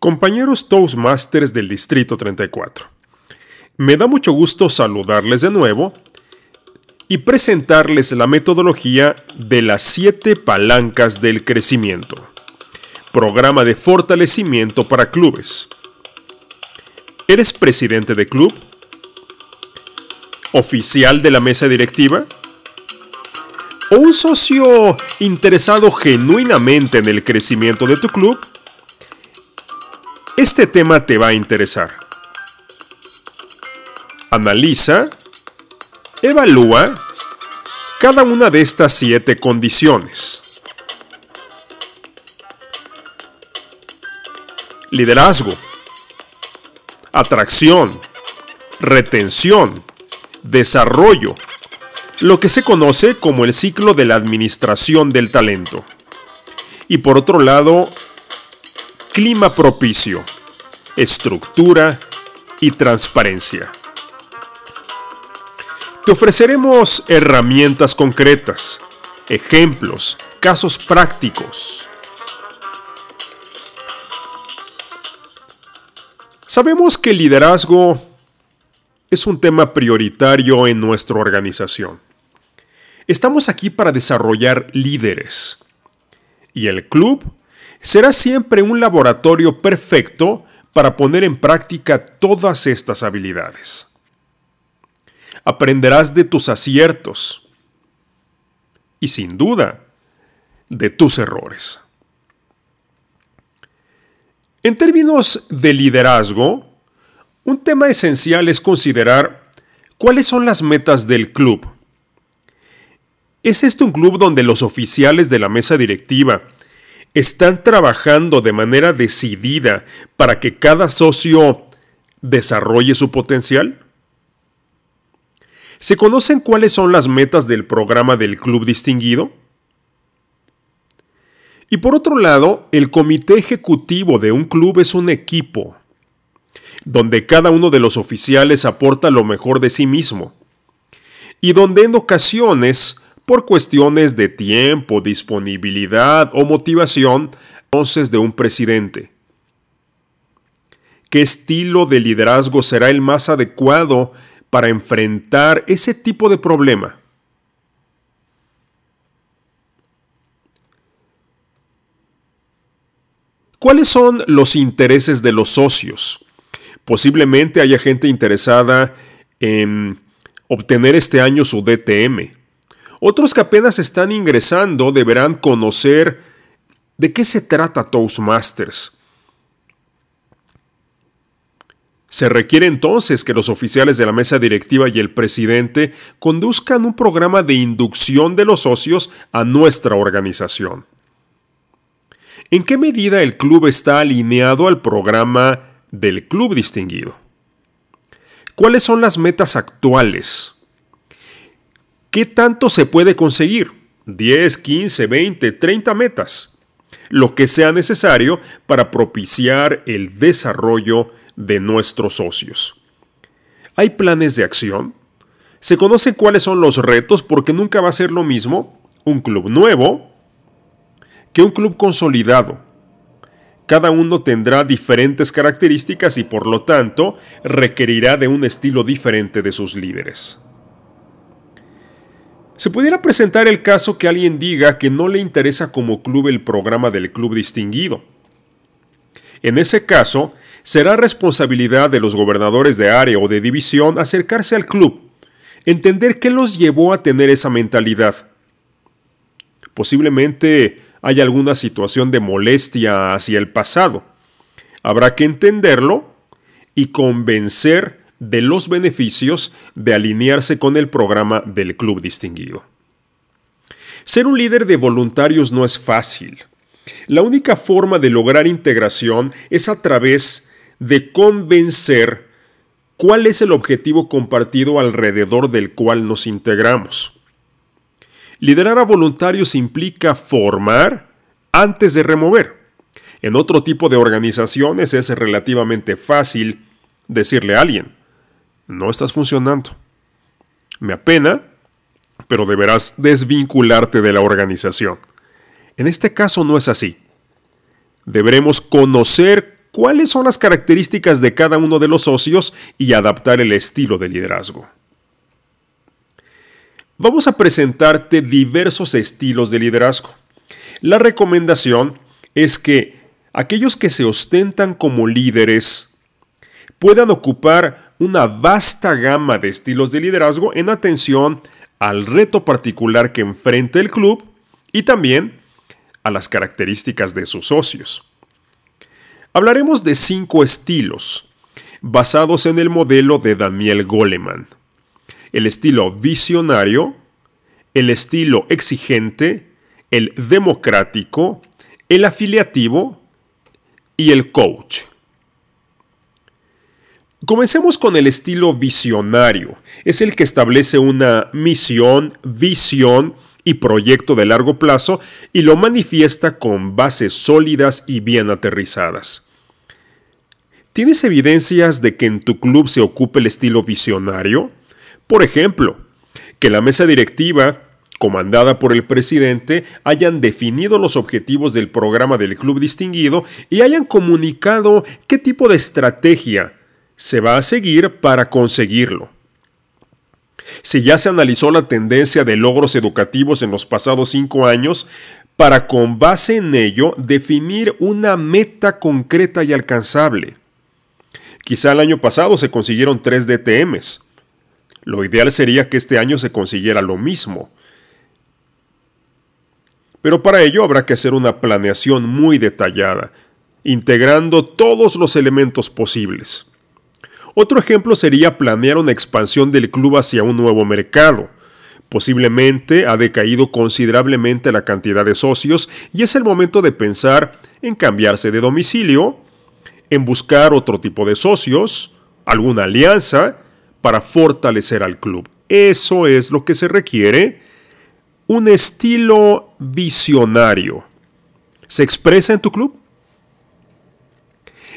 compañeros Toastmasters del Distrito 34. Me da mucho gusto saludarles de nuevo y presentarles la metodología de las siete palancas del crecimiento, programa de fortalecimiento para clubes. ¿Eres presidente de club? ¿Oficial de la mesa directiva? ¿O un socio interesado genuinamente en el crecimiento de tu club? Este tema te va a interesar. Analiza, evalúa cada una de estas siete condiciones. Liderazgo, atracción, retención, desarrollo, lo que se conoce como el ciclo de la administración del talento. Y por otro lado, clima propicio, estructura y transparencia. Te ofreceremos herramientas concretas, ejemplos, casos prácticos. Sabemos que el liderazgo es un tema prioritario en nuestra organización. Estamos aquí para desarrollar líderes. Y el club será siempre un laboratorio perfecto para poner en práctica todas estas habilidades. Aprenderás de tus aciertos y sin duda de tus errores. En términos de liderazgo, un tema esencial es considerar cuáles son las metas del club. ¿Es este un club donde los oficiales de la mesa directiva están trabajando de manera decidida para que cada socio desarrolle su potencial? ¿Se conocen cuáles son las metas del programa del Club Distinguido? Y por otro lado, el comité ejecutivo de un club es un equipo, donde cada uno de los oficiales aporta lo mejor de sí mismo, y donde en ocasiones por cuestiones de tiempo, disponibilidad o motivación entonces de un presidente. ¿Qué estilo de liderazgo será el más adecuado para enfrentar ese tipo de problema? ¿Cuáles son los intereses de los socios? Posiblemente haya gente interesada en obtener este año su DTM, otros que apenas están ingresando deberán conocer de qué se trata Toastmasters. Se requiere entonces que los oficiales de la mesa directiva y el presidente conduzcan un programa de inducción de los socios a nuestra organización. ¿En qué medida el club está alineado al programa del club distinguido? ¿Cuáles son las metas actuales? ¿Qué tanto se puede conseguir? 10, 15, 20, 30 metas. Lo que sea necesario para propiciar el desarrollo de nuestros socios. ¿Hay planes de acción? Se conocen cuáles son los retos porque nunca va a ser lo mismo un club nuevo que un club consolidado. Cada uno tendrá diferentes características y por lo tanto requerirá de un estilo diferente de sus líderes. Se pudiera presentar el caso que alguien diga que no le interesa como club el programa del club distinguido. En ese caso, será responsabilidad de los gobernadores de área o de división acercarse al club, entender qué los llevó a tener esa mentalidad. Posiblemente hay alguna situación de molestia hacia el pasado. Habrá que entenderlo y convencer de los beneficios de alinearse con el programa del Club Distinguido. Ser un líder de voluntarios no es fácil. La única forma de lograr integración es a través de convencer cuál es el objetivo compartido alrededor del cual nos integramos. Liderar a voluntarios implica formar antes de remover. En otro tipo de organizaciones es relativamente fácil decirle a alguien, no estás funcionando. Me apena, pero deberás desvincularte de la organización. En este caso no es así. Deberemos conocer cuáles son las características de cada uno de los socios y adaptar el estilo de liderazgo. Vamos a presentarte diversos estilos de liderazgo. La recomendación es que aquellos que se ostentan como líderes puedan ocupar una vasta gama de estilos de liderazgo en atención al reto particular que enfrenta el club y también a las características de sus socios. Hablaremos de cinco estilos, basados en el modelo de Daniel Goleman. El estilo visionario, el estilo exigente, el democrático, el afiliativo y el coach. Comencemos con el estilo visionario. Es el que establece una misión, visión y proyecto de largo plazo y lo manifiesta con bases sólidas y bien aterrizadas. ¿Tienes evidencias de que en tu club se ocupe el estilo visionario? Por ejemplo, que la mesa directiva, comandada por el presidente, hayan definido los objetivos del programa del club distinguido y hayan comunicado qué tipo de estrategia se va a seguir para conseguirlo. Si ya se analizó la tendencia de logros educativos en los pasados cinco años, para con base en ello definir una meta concreta y alcanzable. Quizá el año pasado se consiguieron tres DTMs. Lo ideal sería que este año se consiguiera lo mismo. Pero para ello habrá que hacer una planeación muy detallada, integrando todos los elementos posibles. Otro ejemplo sería planear una expansión del club hacia un nuevo mercado. Posiblemente ha decaído considerablemente la cantidad de socios y es el momento de pensar en cambiarse de domicilio, en buscar otro tipo de socios, alguna alianza, para fortalecer al club. Eso es lo que se requiere. Un estilo visionario. ¿Se expresa en tu club?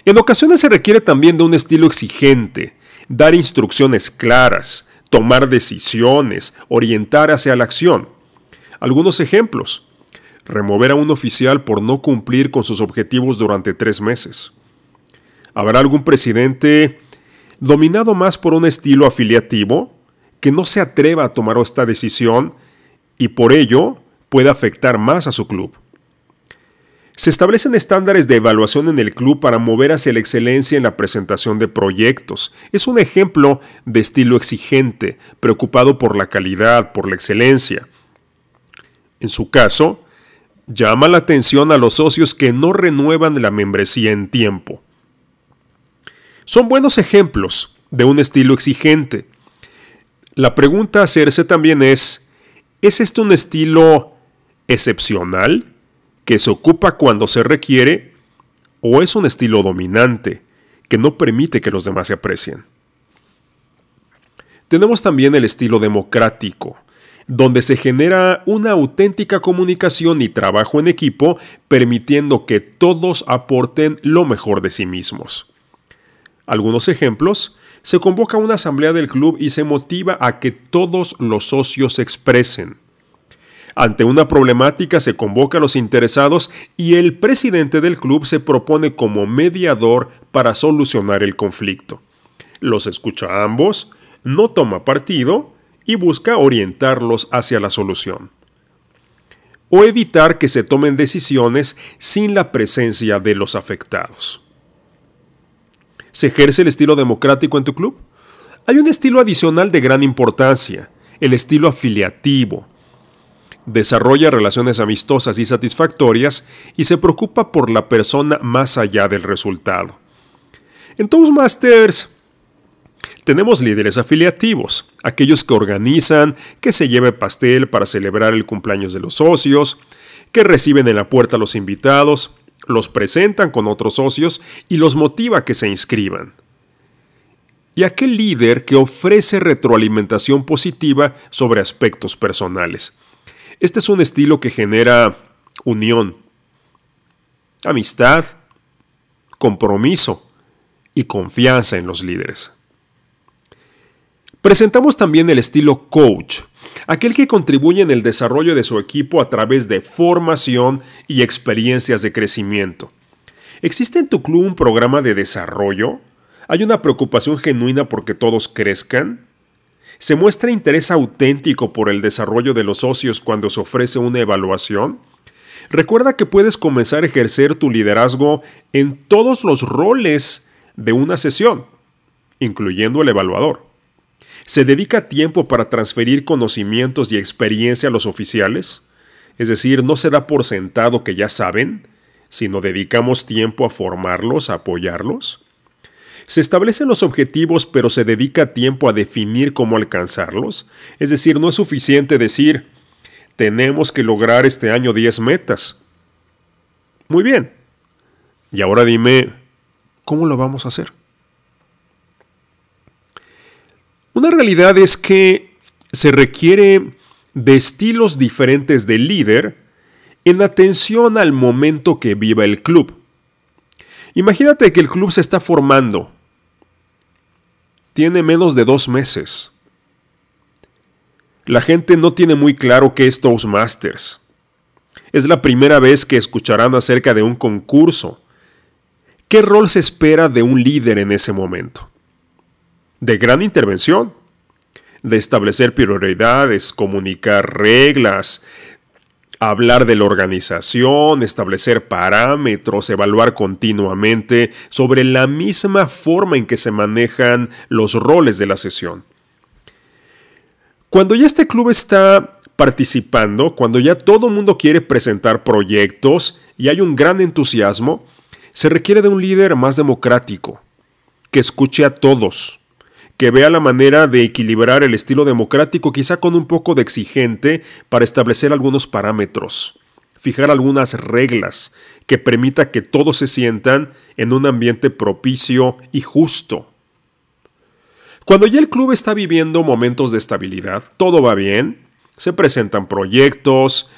En ocasiones se requiere también de un estilo exigente, dar instrucciones claras, tomar decisiones, orientar hacia la acción. Algunos ejemplos. Remover a un oficial por no cumplir con sus objetivos durante tres meses. ¿Habrá algún presidente dominado más por un estilo afiliativo que no se atreva a tomar esta decisión y por ello puede afectar más a su club? Se establecen estándares de evaluación en el club para mover hacia la excelencia en la presentación de proyectos. Es un ejemplo de estilo exigente, preocupado por la calidad, por la excelencia. En su caso, llama la atención a los socios que no renuevan la membresía en tiempo. Son buenos ejemplos de un estilo exigente. La pregunta a hacerse también es, ¿es este un estilo excepcional? que se ocupa cuando se requiere, o es un estilo dominante, que no permite que los demás se aprecien. Tenemos también el estilo democrático, donde se genera una auténtica comunicación y trabajo en equipo, permitiendo que todos aporten lo mejor de sí mismos. Algunos ejemplos, se convoca una asamblea del club y se motiva a que todos los socios se expresen. Ante una problemática se convoca a los interesados y el presidente del club se propone como mediador para solucionar el conflicto. Los escucha a ambos, no toma partido y busca orientarlos hacia la solución. O evitar que se tomen decisiones sin la presencia de los afectados. ¿Se ejerce el estilo democrático en tu club? Hay un estilo adicional de gran importancia, el estilo afiliativo, desarrolla relaciones amistosas y satisfactorias y se preocupa por la persona más allá del resultado. En Toastmasters tenemos líderes afiliativos, aquellos que organizan que se lleve pastel para celebrar el cumpleaños de los socios, que reciben en la puerta a los invitados, los presentan con otros socios y los motiva a que se inscriban. Y aquel líder que ofrece retroalimentación positiva sobre aspectos personales este es un estilo que genera unión, amistad, compromiso y confianza en los líderes. Presentamos también el estilo coach, aquel que contribuye en el desarrollo de su equipo a través de formación y experiencias de crecimiento. ¿Existe en tu club un programa de desarrollo? ¿Hay una preocupación genuina porque todos crezcan? ¿Se muestra interés auténtico por el desarrollo de los socios cuando se ofrece una evaluación? Recuerda que puedes comenzar a ejercer tu liderazgo en todos los roles de una sesión, incluyendo el evaluador. ¿Se dedica tiempo para transferir conocimientos y experiencia a los oficiales? Es decir, no se da por sentado que ya saben, sino dedicamos tiempo a formarlos, a apoyarlos. Se establecen los objetivos pero se dedica tiempo a definir cómo alcanzarlos. Es decir, no es suficiente decir, tenemos que lograr este año 10 metas. Muy bien. Y ahora dime, ¿cómo lo vamos a hacer? Una realidad es que se requiere de estilos diferentes de líder en atención al momento que viva el club. Imagínate que el club se está formando tiene menos de dos meses. La gente no tiene muy claro qué es Toastmasters. Es la primera vez que escucharán acerca de un concurso. ¿Qué rol se espera de un líder en ese momento? De gran intervención, de establecer prioridades, comunicar reglas, hablar de la organización, establecer parámetros, evaluar continuamente sobre la misma forma en que se manejan los roles de la sesión. Cuando ya este club está participando, cuando ya todo el mundo quiere presentar proyectos y hay un gran entusiasmo, se requiere de un líder más democrático, que escuche a todos, que vea la manera de equilibrar el estilo democrático quizá con un poco de exigente para establecer algunos parámetros, fijar algunas reglas que permita que todos se sientan en un ambiente propicio y justo. Cuando ya el club está viviendo momentos de estabilidad, todo va bien, se presentan proyectos,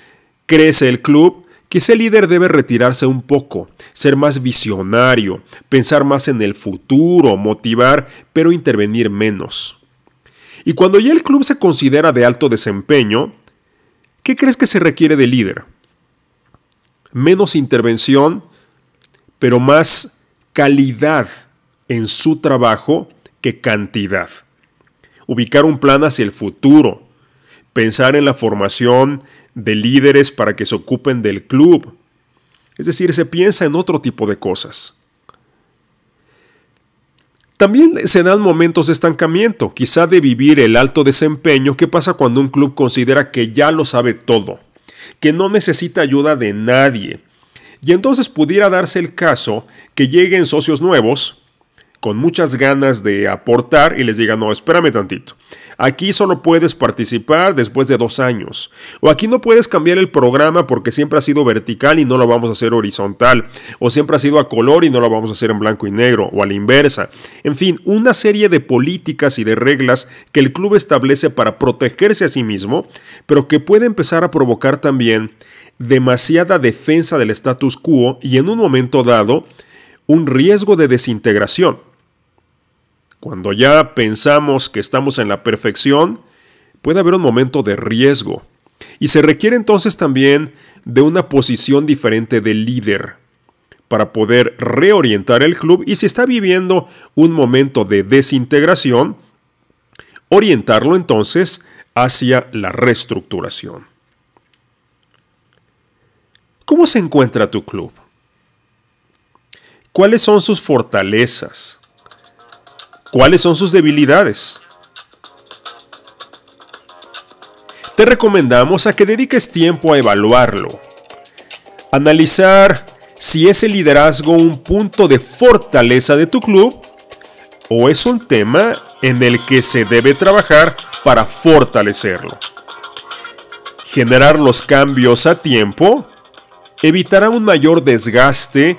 crece el club que ese líder debe retirarse un poco, ser más visionario, pensar más en el futuro, motivar, pero intervenir menos. Y cuando ya el club se considera de alto desempeño, ¿qué crees que se requiere del líder? Menos intervención, pero más calidad en su trabajo que cantidad. Ubicar un plan hacia el futuro, pensar en la formación de líderes para que se ocupen del club. Es decir, se piensa en otro tipo de cosas. También se dan momentos de estancamiento, quizá de vivir el alto desempeño que pasa cuando un club considera que ya lo sabe todo, que no necesita ayuda de nadie. Y entonces pudiera darse el caso que lleguen socios nuevos, con muchas ganas de aportar y les diga, no, espérame tantito. Aquí solo puedes participar después de dos años. O aquí no puedes cambiar el programa porque siempre ha sido vertical y no lo vamos a hacer horizontal. O siempre ha sido a color y no lo vamos a hacer en blanco y negro. O a la inversa. En fin, una serie de políticas y de reglas que el club establece para protegerse a sí mismo, pero que puede empezar a provocar también demasiada defensa del status quo y en un momento dado un riesgo de desintegración. Cuando ya pensamos que estamos en la perfección, puede haber un momento de riesgo. Y se requiere entonces también de una posición diferente de líder para poder reorientar el club y si está viviendo un momento de desintegración, orientarlo entonces hacia la reestructuración. ¿Cómo se encuentra tu club? ¿Cuáles son sus fortalezas? ¿Cuáles son sus debilidades? Te recomendamos a que dediques tiempo a evaluarlo. Analizar si ese el liderazgo un punto de fortaleza de tu club o es un tema en el que se debe trabajar para fortalecerlo. Generar los cambios a tiempo evitará un mayor desgaste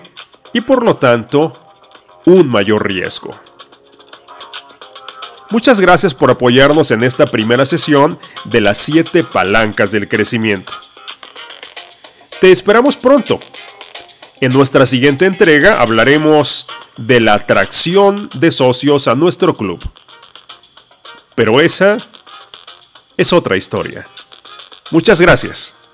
y por lo tanto un mayor riesgo. Muchas gracias por apoyarnos en esta primera sesión de las 7 palancas del crecimiento. Te esperamos pronto. En nuestra siguiente entrega hablaremos de la atracción de socios a nuestro club. Pero esa es otra historia. Muchas gracias.